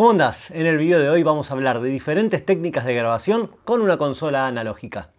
¿Cómo En el video de hoy vamos a hablar de diferentes técnicas de grabación con una consola analógica.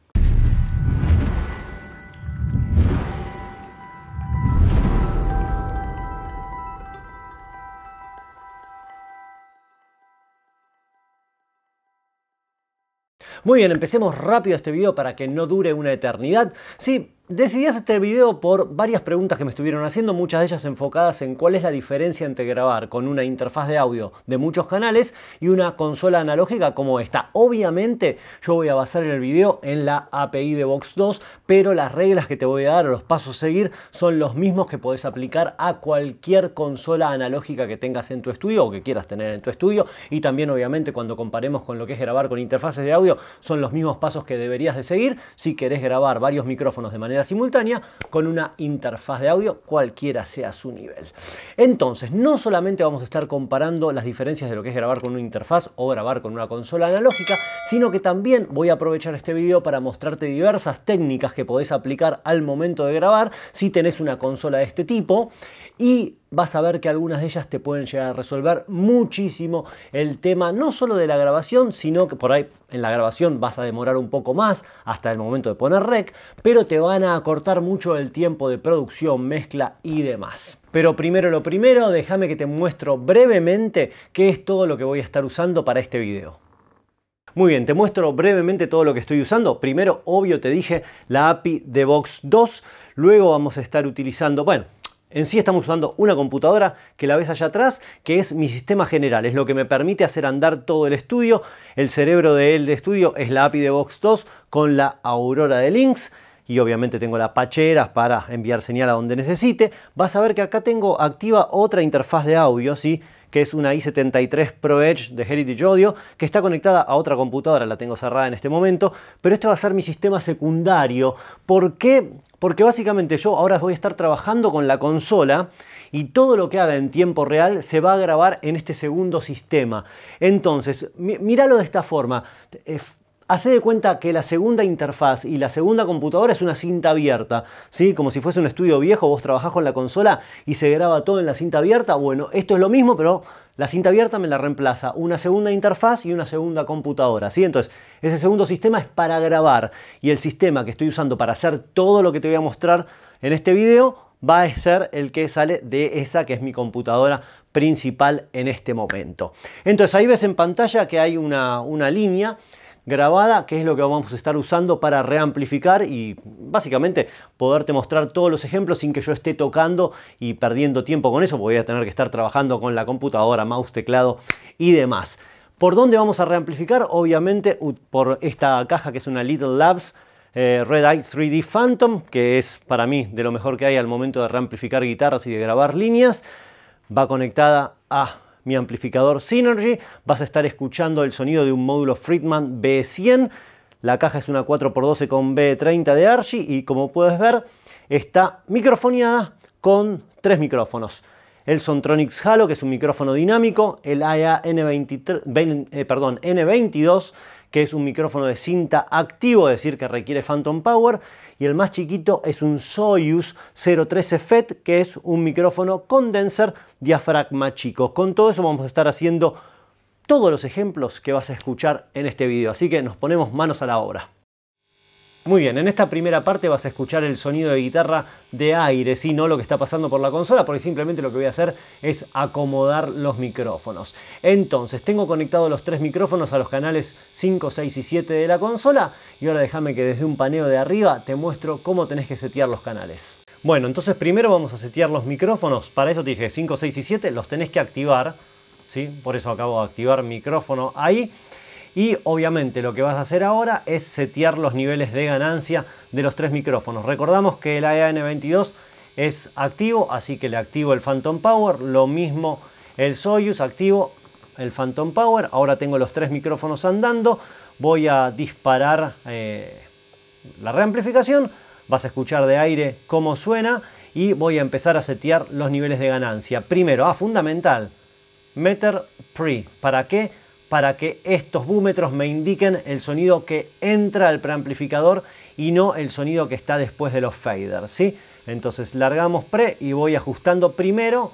Muy bien, empecemos rápido este video para que no dure una eternidad. Sí, Decidí hacer este video por varias preguntas que me estuvieron haciendo, muchas de ellas enfocadas en cuál es la diferencia entre grabar con una interfaz de audio de muchos canales y una consola analógica como esta. Obviamente yo voy a basar el video en la API de Box 2, pero las reglas que te voy a dar los pasos a seguir son los mismos que podés aplicar a cualquier consola analógica que tengas en tu estudio o que quieras tener en tu estudio y también obviamente cuando comparemos con lo que es grabar con interfaces de audio son los mismos pasos que deberías de seguir si querés grabar varios micrófonos de manera simultánea con una interfaz de audio cualquiera sea su nivel. Entonces, no solamente vamos a estar comparando las diferencias de lo que es grabar con una interfaz o grabar con una consola analógica, sino que también voy a aprovechar este video para mostrarte diversas técnicas que podés aplicar al momento de grabar si tenés una consola de este tipo y vas a ver que algunas de ellas te pueden llegar a resolver muchísimo el tema, no solo de la grabación, sino que por ahí en la grabación vas a demorar un poco más hasta el momento de poner rec, pero te van a acortar mucho el tiempo de producción, mezcla y demás. Pero primero lo primero, déjame que te muestro brevemente qué es todo lo que voy a estar usando para este video. Muy bien, te muestro brevemente todo lo que estoy usando. Primero, obvio, te dije la API de Box 2. Luego vamos a estar utilizando, bueno, en sí estamos usando una computadora que la ves allá atrás, que es mi sistema general, es lo que me permite hacer andar todo el estudio. El cerebro de él de estudio es la API de Box 2 con la aurora de links y obviamente tengo las pacheras para enviar señal a donde necesite. Vas a ver que acá tengo activa otra interfaz de audio, ¿sí? que es una i73 Pro Edge de Heritage Audio, que está conectada a otra computadora, la tengo cerrada en este momento, pero este va a ser mi sistema secundario. ¿Por qué? Porque básicamente yo ahora voy a estar trabajando con la consola y todo lo que haga en tiempo real se va a grabar en este segundo sistema. Entonces, míralo de esta forma. Eh, Hace de cuenta que la segunda interfaz y la segunda computadora es una cinta abierta, ¿sí? Como si fuese un estudio viejo, vos trabajás con la consola y se graba todo en la cinta abierta. Bueno, esto es lo mismo, pero la cinta abierta me la reemplaza una segunda interfaz y una segunda computadora, ¿sí? Entonces, ese segundo sistema es para grabar y el sistema que estoy usando para hacer todo lo que te voy a mostrar en este video va a ser el que sale de esa que es mi computadora principal en este momento. Entonces, ahí ves en pantalla que hay una, una línea grabada, que es lo que vamos a estar usando para reamplificar y básicamente poderte mostrar todos los ejemplos sin que yo esté tocando y perdiendo tiempo con eso, voy a tener que estar trabajando con la computadora, mouse, teclado y demás. ¿Por dónde vamos a reamplificar? Obviamente por esta caja que es una Little Labs eh, Red Eye 3D Phantom, que es para mí de lo mejor que hay al momento de reamplificar guitarras y de grabar líneas. Va conectada a mi amplificador Synergy, vas a estar escuchando el sonido de un módulo Friedman B100, la caja es una 4x12 con B30 de Archie y como puedes ver está microfoneada con tres micrófonos. El Sontronics Halo, que es un micrófono dinámico, el AEA N23, eh, perdón, N22, que es un micrófono de cinta activo, es decir, que requiere Phantom Power, y el más chiquito es un Soyuz 013 FET, que es un micrófono condenser diafragma chico. Con todo eso vamos a estar haciendo todos los ejemplos que vas a escuchar en este video, así que nos ponemos manos a la obra. Muy bien, en esta primera parte vas a escuchar el sonido de guitarra de aire, si no lo que está pasando por la consola, porque simplemente lo que voy a hacer es acomodar los micrófonos. Entonces, tengo conectados los tres micrófonos a los canales 5, 6 y 7 de la consola y ahora déjame que desde un paneo de arriba te muestro cómo tenés que setear los canales. Bueno, entonces primero vamos a setear los micrófonos, para eso te dije 5, 6 y 7, los tenés que activar, ¿sí? por eso acabo de activar micrófono ahí. Y obviamente lo que vas a hacer ahora es setear los niveles de ganancia de los tres micrófonos. Recordamos que el AN22 es activo, así que le activo el Phantom Power, lo mismo el Soyuz activo, el Phantom Power, ahora tengo los tres micrófonos andando, voy a disparar eh, la reamplificación, vas a escuchar de aire cómo suena y voy a empezar a setear los niveles de ganancia. Primero, a ah, fundamental, meter pre, ¿para qué? para que estos búmetros me indiquen el sonido que entra al preamplificador y no el sonido que está después de los faders. ¿sí? Entonces largamos pre y voy ajustando primero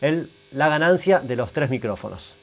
el, la ganancia de los tres micrófonos.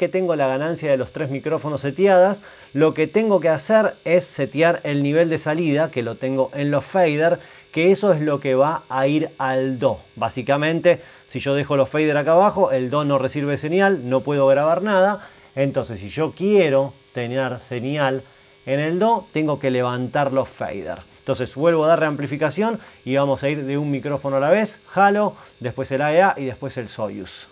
que tengo la ganancia de los tres micrófonos seteadas, lo que tengo que hacer es setear el nivel de salida, que lo tengo en los fader, que eso es lo que va a ir al do. Básicamente, si yo dejo los fader acá abajo, el do no recibe señal, no puedo grabar nada. Entonces, si yo quiero tener señal en el do, tengo que levantar los fader. Entonces vuelvo a dar reamplificación y vamos a ir de un micrófono a la vez, jalo después el AEA e y después el Soyuz.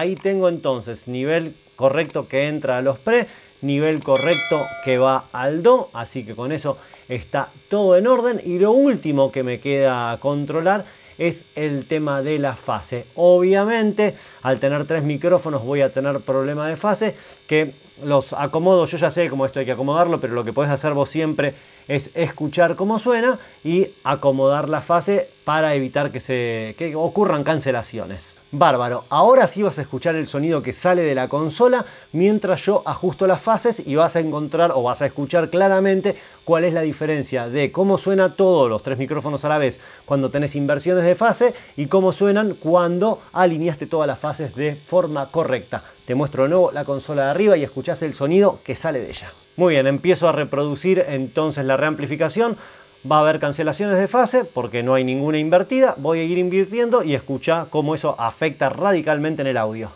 ahí tengo entonces nivel correcto que entra a los pre, nivel correcto que va al do, así que con eso está todo en orden. Y lo último que me queda controlar es el tema de la fase. Obviamente, al tener tres micrófonos voy a tener problema de fase, que los acomodo, yo ya sé cómo esto hay que acomodarlo, pero lo que podés hacer vos siempre es escuchar cómo suena y acomodar la fase para evitar que, se, que ocurran cancelaciones. Bárbaro, ahora sí vas a escuchar el sonido que sale de la consola mientras yo ajusto las fases y vas a encontrar o vas a escuchar claramente cuál es la diferencia de cómo suena todos los tres micrófonos a la vez cuando tenés inversiones de fase y cómo suenan cuando alineaste todas las fases de forma correcta. Te muestro de nuevo la consola de arriba y escuchás el sonido que sale de ella. Muy bien, empiezo a reproducir entonces la reamplificación va a haber cancelaciones de fase porque no hay ninguna invertida, voy a ir invirtiendo y escucha cómo eso afecta radicalmente en el audio.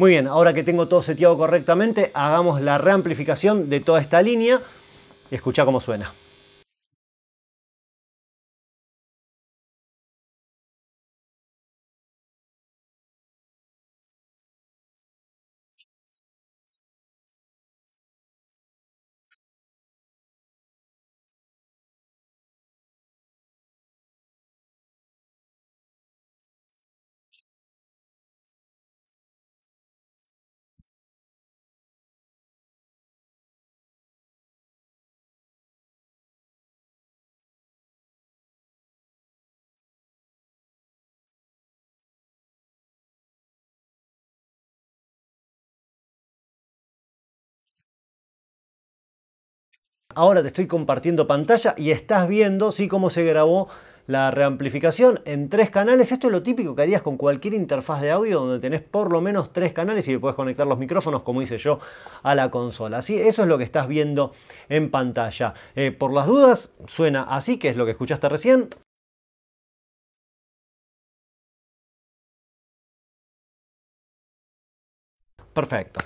Muy bien, ahora que tengo todo seteado correctamente, hagamos la reamplificación de toda esta línea y escucha cómo suena. Ahora te estoy compartiendo pantalla y estás viendo sí, cómo se grabó la reamplificación en tres canales. Esto es lo típico que harías con cualquier interfaz de audio donde tenés por lo menos tres canales y puedes conectar los micrófonos, como hice yo, a la consola. Así, eso es lo que estás viendo en pantalla. Eh, por las dudas, suena así, que es lo que escuchaste recién. Perfecto.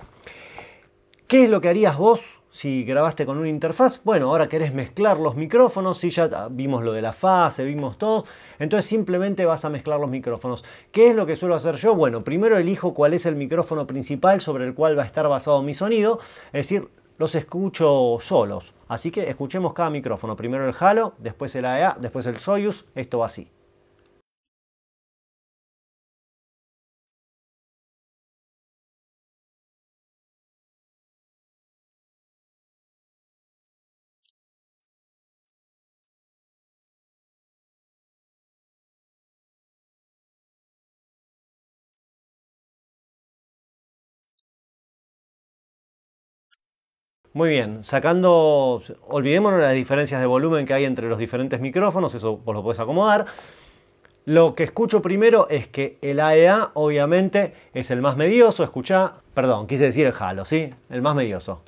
¿Qué es lo que harías vos si grabaste con una interfaz, bueno, ahora querés mezclar los micrófonos, si ya ah, vimos lo de la fase, vimos todo, entonces simplemente vas a mezclar los micrófonos. ¿Qué es lo que suelo hacer yo? Bueno, primero elijo cuál es el micrófono principal sobre el cual va a estar basado mi sonido, es decir, los escucho solos. Así que escuchemos cada micrófono, primero el Halo, después el AEA, después el Soyuz, esto va así. Muy bien, sacando, olvidémonos las diferencias de volumen que hay entre los diferentes micrófonos, eso vos lo podés acomodar. Lo que escucho primero es que el AEA e obviamente es el más medioso, escucha, perdón, quise decir el halo, ¿sí? El más medioso.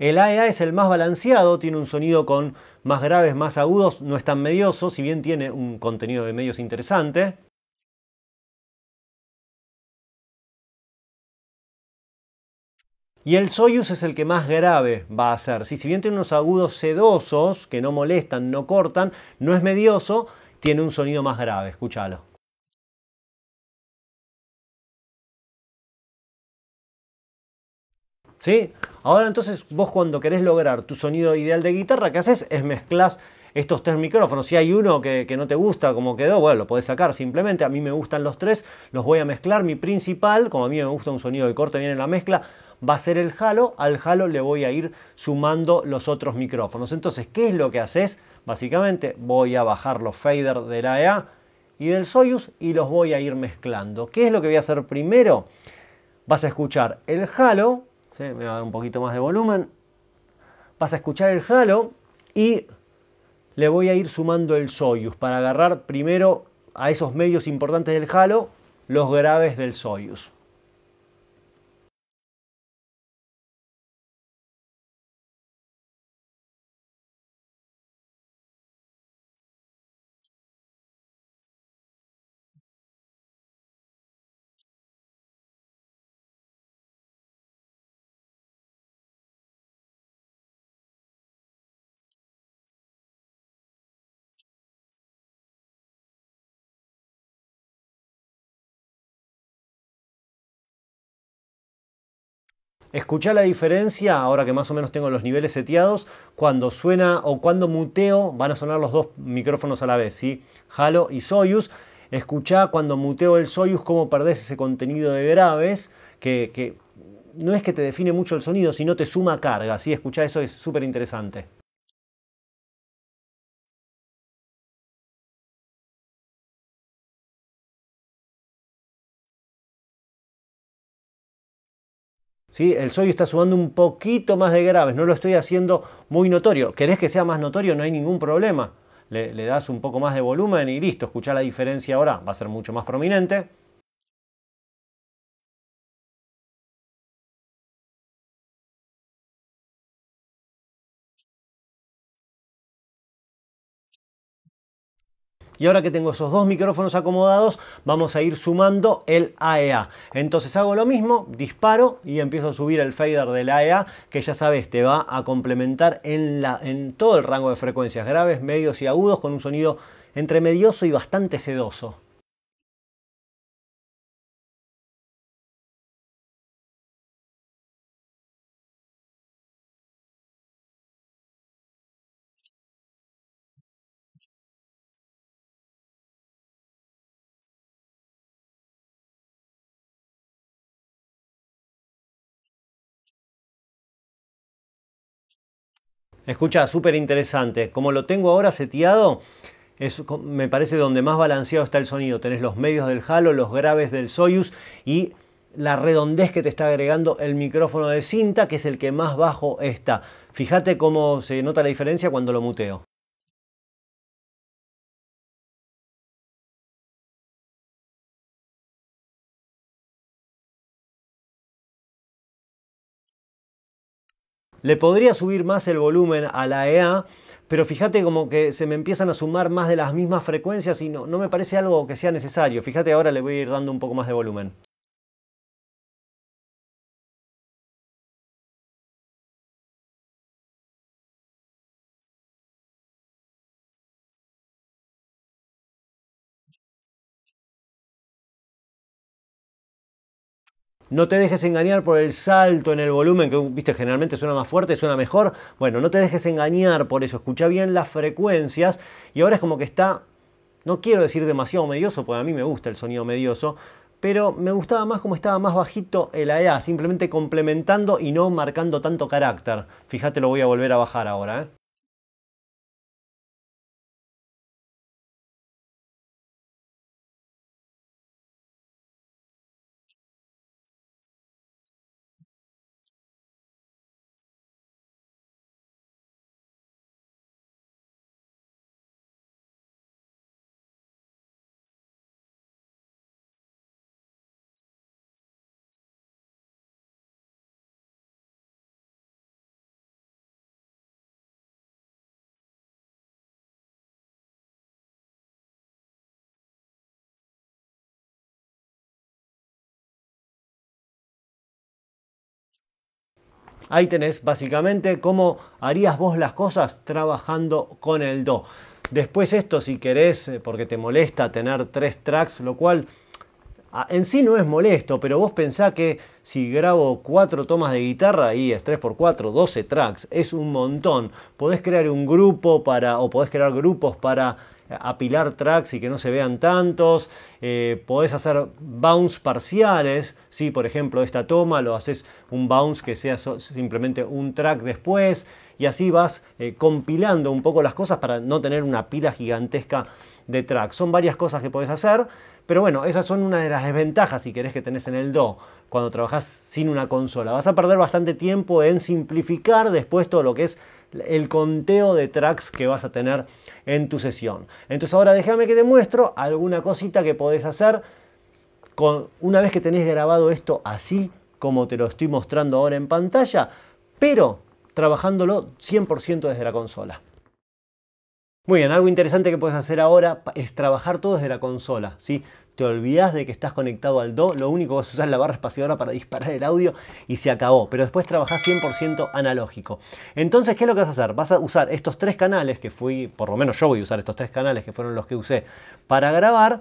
El AEA e es el más balanceado, tiene un sonido con más graves, más agudos, no es tan medioso, si bien tiene un contenido de medios interesante. Y el Soyuz es el que más grave va a ser. Si, si bien tiene unos agudos sedosos, que no molestan, no cortan, no es medioso, tiene un sonido más grave. Escúchalo. ¿Sí? Ahora entonces vos cuando querés lograr tu sonido ideal de guitarra, ¿qué haces? Es mezclas estos tres micrófonos. Si hay uno que, no te gusta como quedó, bueno, lo podés sacar simplemente. A mí me gustan los tres, los voy a mezclar. Mi principal, como a mí me gusta un sonido de corte bien en la mezcla, va a ser el halo, al halo le voy a ir sumando los otros micrófonos. Entonces, ¿qué es lo que haces? Básicamente voy a bajar los faders del e AEA y del Soyuz y los voy a ir mezclando. ¿Qué es lo que voy a hacer primero? Vas a escuchar el halo, me va a dar un poquito más de volumen, vas a escuchar el halo y le voy a ir sumando el Soyuz para agarrar primero a esos medios importantes del halo los graves del Soyuz. Escucha la diferencia, ahora que más o menos tengo los niveles seteados, cuando suena o cuando muteo, van a sonar los dos micrófonos a la vez, ¿sí? Halo y Soyuz. Escuchá cuando muteo el Soyuz cómo perdés ese contenido de graves, que, no es que te define mucho el sonido, sino te suma carga, ¿sí? escucha eso, es súper interesante. El sodio está subiendo un poquito más de graves, no lo estoy haciendo muy notorio. ¿Querés que sea más notorio? No hay ningún problema. Le, le das un poco más de volumen y listo, escuchá la diferencia ahora, va a ser mucho más prominente. y ahora que tengo esos dos micrófonos acomodados vamos a ir sumando el AEA. E Entonces hago lo mismo, disparo y empiezo a subir el fader del AEA e que ya sabes te va a complementar en, en todo el rango de frecuencias graves, medios y agudos con un sonido entre medioso y bastante sedoso. Escucha, súper interesante. Como lo tengo ahora seteado, me parece donde más balanceado está el sonido. Tenés los medios del Halo, los graves del Soyuz y la redondez que te está agregando el micrófono de cinta, que es el que más bajo está. Fíjate cómo se nota la diferencia cuando lo muteo. Le podría subir más el volumen a la EA, pero fíjate como que se me empiezan a sumar más de las mismas frecuencias y no, no me parece algo que sea necesario. Fíjate ahora le voy a ir dando un poco más de volumen. No te dejes engañar por el salto en el volumen, que viste, generalmente suena más fuerte, suena mejor. Bueno, no te dejes engañar por eso. Escucha bien las frecuencias. Y ahora es como que está, no quiero decir demasiado medioso, porque a mí me gusta el sonido medioso. Pero me gustaba más como estaba más bajito el AEA, simplemente complementando y no marcando tanto carácter. Fíjate, lo voy a volver a bajar ahora. ¿eh? Ahí tenés básicamente cómo harías vos las cosas trabajando con el do. Después esto si querés, eh, porque te molesta tener tres tracks, lo cual ah, en sí no es molesto, pero vos pensá que si grabo cuatro tomas de guitarra y es 3x4, 12 tracks, es un montón. Podés crear un grupo para, o podés crear grupos para apilar tracks y que no se vean tantos, eh, podés hacer bounce parciales, si por ejemplo esta toma lo haces un bounce que sea simplemente un track después y así vas eh, compilando un poco las cosas para no tener una pila gigantesca de tracks. Son varias cosas que podés hacer, pero bueno, esas son una de las desventajas si querés que tenés en el DO cuando trabajás sin una consola. Vas a perder bastante tiempo en simplificar después todo lo que es el conteo de tracks que vas a tener en tu sesión. Entonces ahora déjame que te muestro alguna cosita que podés hacer con, una vez que tenés grabado esto así como te lo estoy mostrando ahora en pantalla, pero trabajándolo 100% desde la consola. Muy bien, algo interesante que puedes hacer ahora es trabajar todo desde la consola, ¿sí? Te olvidas de que estás conectado al Do, lo único que vas a usar es la barra espaciadora para disparar el audio y se acabó, pero después trabajás 100% analógico. Entonces, ¿qué es lo que vas a hacer? Vas a usar estos tres canales que fui, por lo menos yo voy a usar estos tres canales que fueron los que usé para grabar,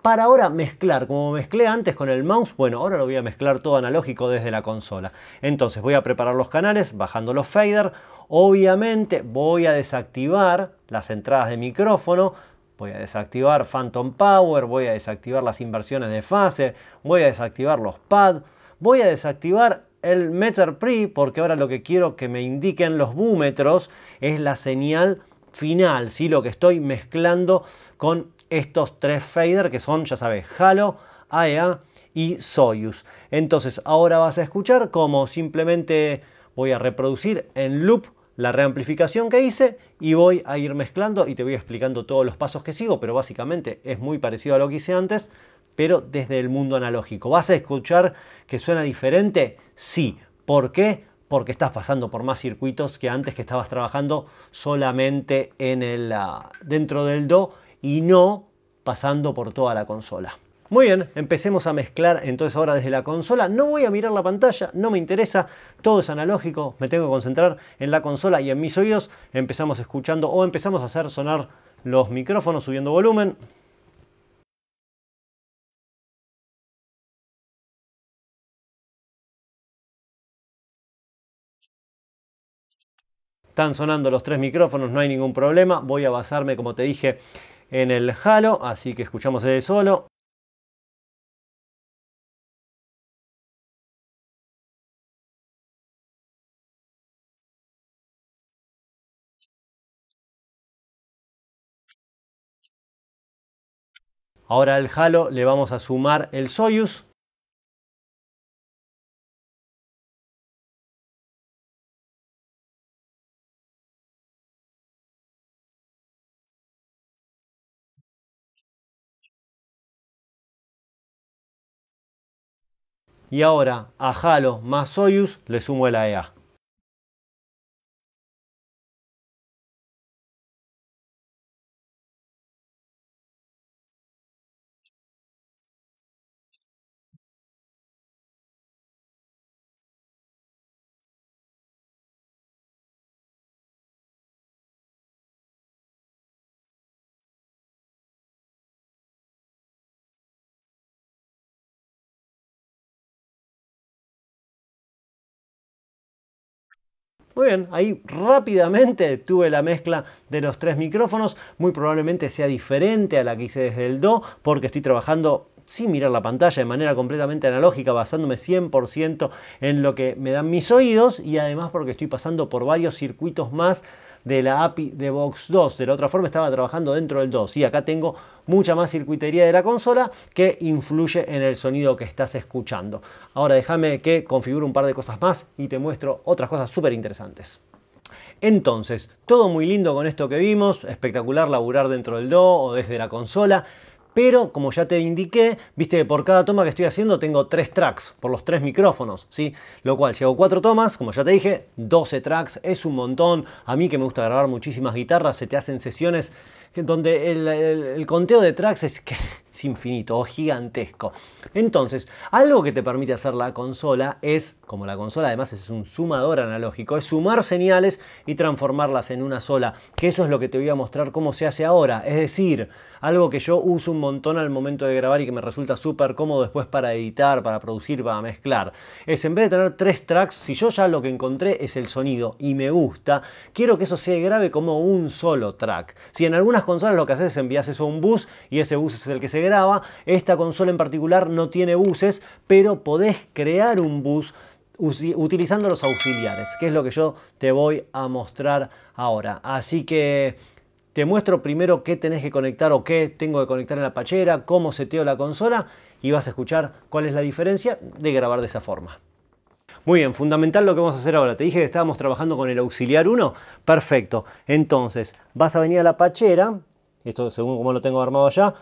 para ahora mezclar, como mezclé antes con el mouse, bueno, ahora lo voy a mezclar todo analógico desde la consola. Entonces voy a preparar los canales bajando los fader Obviamente voy a desactivar las entradas de micrófono, voy a desactivar Phantom Power, voy a desactivar las inversiones de fase, voy a desactivar los pads, voy a desactivar el meter pre porque ahora lo que quiero que me indiquen los búmetros es la señal final, ¿sí? lo que estoy mezclando con estos tres fader que son, ya sabes, Halo, AEA e y Soyuz. Entonces ahora vas a escuchar cómo simplemente voy a reproducir en loop la reamplificación que hice y voy a ir mezclando y te voy explicando todos los pasos que sigo, pero básicamente es muy parecido a lo que hice antes, pero desde el mundo analógico. ¿Vas a escuchar que suena diferente? Sí. ¿Por qué? Porque estás pasando por más circuitos que antes que estabas trabajando solamente en el, ah, dentro del Do y no pasando por toda la consola. Muy bien, empecemos a mezclar entonces ahora desde la consola. No voy a mirar la pantalla, no me interesa, todo es analógico, me tengo que concentrar en la consola y en mis oídos. Empezamos escuchando o empezamos a hacer sonar los micrófonos subiendo volumen. Están sonando los tres micrófonos, no hay ningún problema. Voy a basarme, como te dije, en el Halo, así que escuchamos desde solo. Ahora al Halo le vamos a sumar el Soyuz. Y ahora a Halo más Soyuz le sumo el AEA. Muy bien, ahí rápidamente tuve la mezcla de los tres micrófonos. Muy probablemente sea diferente a la que hice desde el Do, porque estoy trabajando sin mirar la pantalla de manera completamente analógica, basándome 100% en lo que me dan mis oídos y además porque estoy pasando por varios circuitos más de la API de Box 2. De la otra forma estaba trabajando dentro del 2 y acá tengo mucha más circuitería de la consola que influye en el sonido que estás escuchando. Ahora déjame que configure un par de cosas más y te muestro otras cosas súper interesantes. Entonces, todo muy lindo con esto que vimos, espectacular laburar dentro del DO o desde la consola pero como ya te indiqué, viste que por cada toma que estoy haciendo tengo tres tracks por los tres micrófonos, ¿sí? Lo cual si hago cuatro tomas, como ya te dije, 12 tracks, es un montón. A mí que me gusta grabar muchísimas guitarras, se te hacen sesiones donde el conteo de tracks es que infinito o gigantesco. Entonces, algo que te permite hacer la consola es, como la consola además es un sumador analógico, es sumar señales y transformarlas en una sola, que eso es lo que te voy a mostrar cómo se hace ahora. Es decir, algo que yo uso un montón al momento de grabar y que me resulta súper cómodo después para editar, para producir, para mezclar. Es en vez de tener tres tracks, si yo ya lo que encontré es el sonido y me gusta, quiero que eso se grabe como un solo track. Si en algunas consolas lo que haces es enviar eso a un bus y ese bus es el que se graba Esta consola en particular no tiene buses, pero podés crear un bus utilizando los auxiliares, que es lo que yo te voy a mostrar ahora. Así que te muestro primero qué tenés que conectar o qué tengo que conectar en la pachera, cómo seteo la consola y vas a escuchar cuál es la diferencia de grabar de esa forma. Muy bien, fundamental lo que vamos a hacer ahora. Te dije que estábamos trabajando con el auxiliar 1. Perfecto. Entonces, vas a venir a la pachera. Esto según como lo tengo armado ya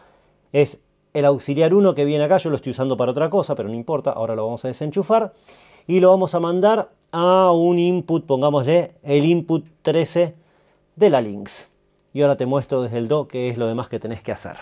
es el auxiliar 1 que viene acá, yo lo estoy usando para otra cosa, pero no importa, ahora lo vamos a desenchufar y lo vamos a mandar a un input, pongámosle el input 13 de la links. Y ahora te muestro desde el do qué es lo demás que tenés que hacer.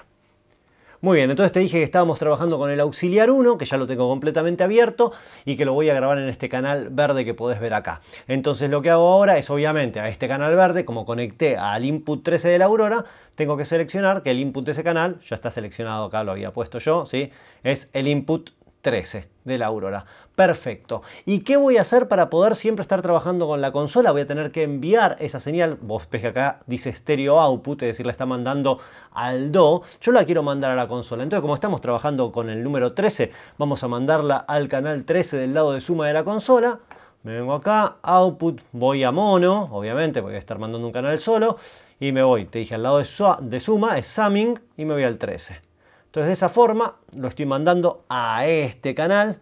Muy bien, entonces te dije que estábamos trabajando con el auxiliar 1, que ya lo tengo completamente abierto y que lo voy a grabar en este canal verde que podés ver acá. Entonces lo que hago ahora es obviamente a este canal verde, como conecté al input 13 de la Aurora, tengo que seleccionar que el input de ese canal, ya está seleccionado acá, lo había puesto yo, ¿sí? es el input 13 de la Aurora. Perfecto. ¿Y qué voy a hacer para poder siempre estar trabajando con la consola? Voy a tener que enviar esa señal. Vos ves que acá dice stereo output, es decir, la está mandando al DO. Yo la quiero mandar a la consola. Entonces, como estamos trabajando con el número 13, vamos a mandarla al canal 13 del lado de suma de la consola. Me vengo acá, output, voy a mono, obviamente, porque voy a estar mandando un canal solo. Y me voy, te dije, al lado de, de suma es summing y me voy al 13. Entonces, de esa forma, lo estoy mandando a este canal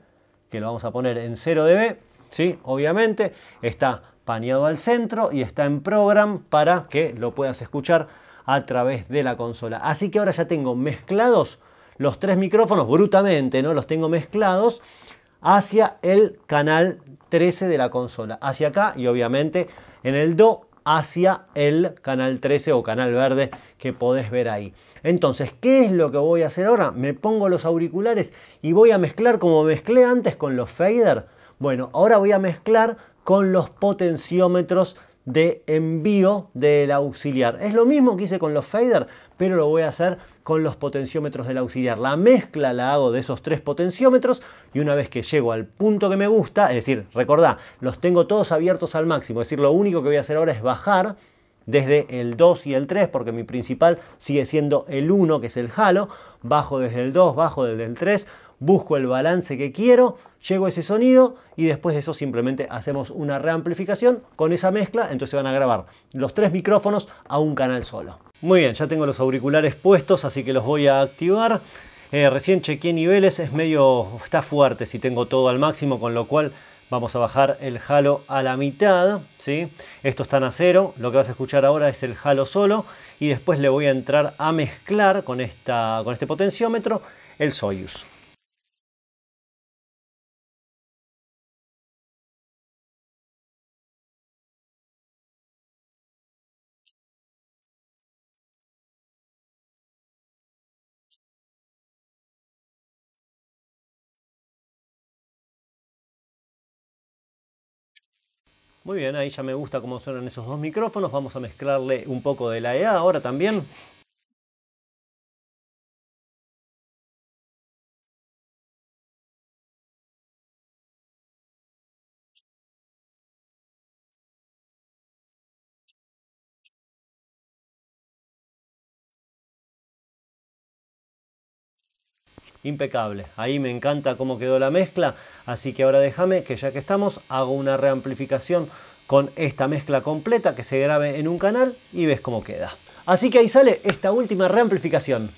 que lo vamos a poner en 0dB, ¿sí? obviamente, está paneado al centro y está en program para que lo puedas escuchar a través de la consola. Así que ahora ya tengo mezclados los tres micrófonos, brutamente, ¿no? Los tengo mezclados hacia el canal 13 de la consola, hacia acá y obviamente en el Do hacia el canal 13 o canal verde que podés ver ahí. Entonces, ¿qué es lo que voy a hacer ahora? Me pongo los auriculares y voy a mezclar como mezclé antes con los fader. Bueno, ahora voy a mezclar con los potenciómetros de envío del auxiliar. Es lo mismo que hice con los fader, pero lo voy a hacer con los potenciómetros del auxiliar. La mezcla la hago de esos tres potenciómetros y una vez que llego al punto que me gusta, es decir, recordá, los tengo todos abiertos al máximo, es decir, lo único que voy a hacer ahora es bajar desde el 2 y el 3, porque mi principal sigue siendo el 1, que es el halo, bajo desde el 2, bajo desde el 3, busco el balance que quiero, llego a ese sonido y después de eso simplemente hacemos una reamplificación con esa mezcla, entonces van a grabar los tres micrófonos a un canal solo. Muy bien, ya tengo los auriculares puestos, así que los voy a activar. Eh, recién chequeé niveles, es medio, está fuerte si tengo todo al máximo, con lo cual vamos a bajar el halo a la mitad, ¿sí? Esto están a cero, lo que vas a escuchar ahora es el halo solo y después le voy a entrar a mezclar con, esta, con este potenciómetro el Soyuz. Muy bien, ahí ya me gusta cómo suenan esos dos micrófonos. Vamos a mezclarle un poco de la EA ahora también. impecable. Ahí me encanta cómo quedó la mezcla, así que ahora déjame que ya que estamos hago una reamplificación con esta mezcla completa que se grabe en un canal y ves cómo queda. Así que ahí sale esta última reamplificación.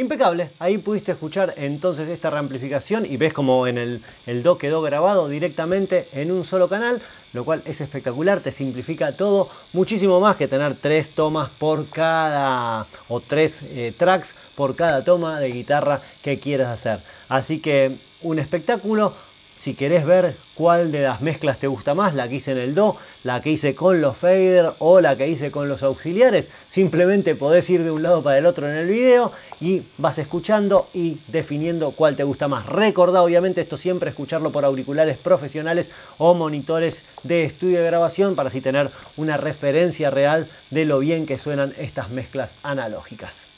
Impecable, ahí pudiste escuchar entonces esta reamplificación y ves como en el, Do quedó grabado directamente en un solo canal, lo cual es espectacular, te simplifica todo muchísimo más que tener tres tomas por cada o tres eh, tracks por cada toma de guitarra que quieras hacer. Así que un espectáculo si querés ver cuál de las mezclas te gusta más, la que hice en el do, la que hice con los fader o la que hice con los auxiliares, simplemente podés ir de un lado para el otro en el video y vas escuchando y definiendo cuál te gusta más. Recordad, obviamente esto siempre escucharlo por auriculares profesionales o monitores de estudio de grabación para así tener una referencia real de lo bien que suenan estas mezclas analógicas.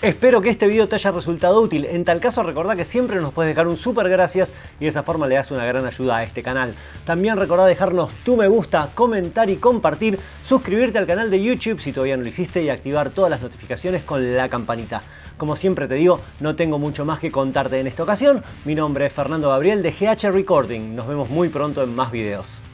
Espero que este video te haya resultado útil, en tal caso recordá que siempre nos puedes dejar un super gracias y de esa forma le das una gran ayuda a este canal. También recordá dejarnos tu me gusta, comentar y compartir, suscribirte al canal de YouTube si todavía no lo hiciste y activar todas las notificaciones con la campanita. Como siempre te digo, no tengo mucho más que contarte en esta ocasión, mi nombre es Fernando Gabriel de GH Recording, nos vemos muy pronto en más videos.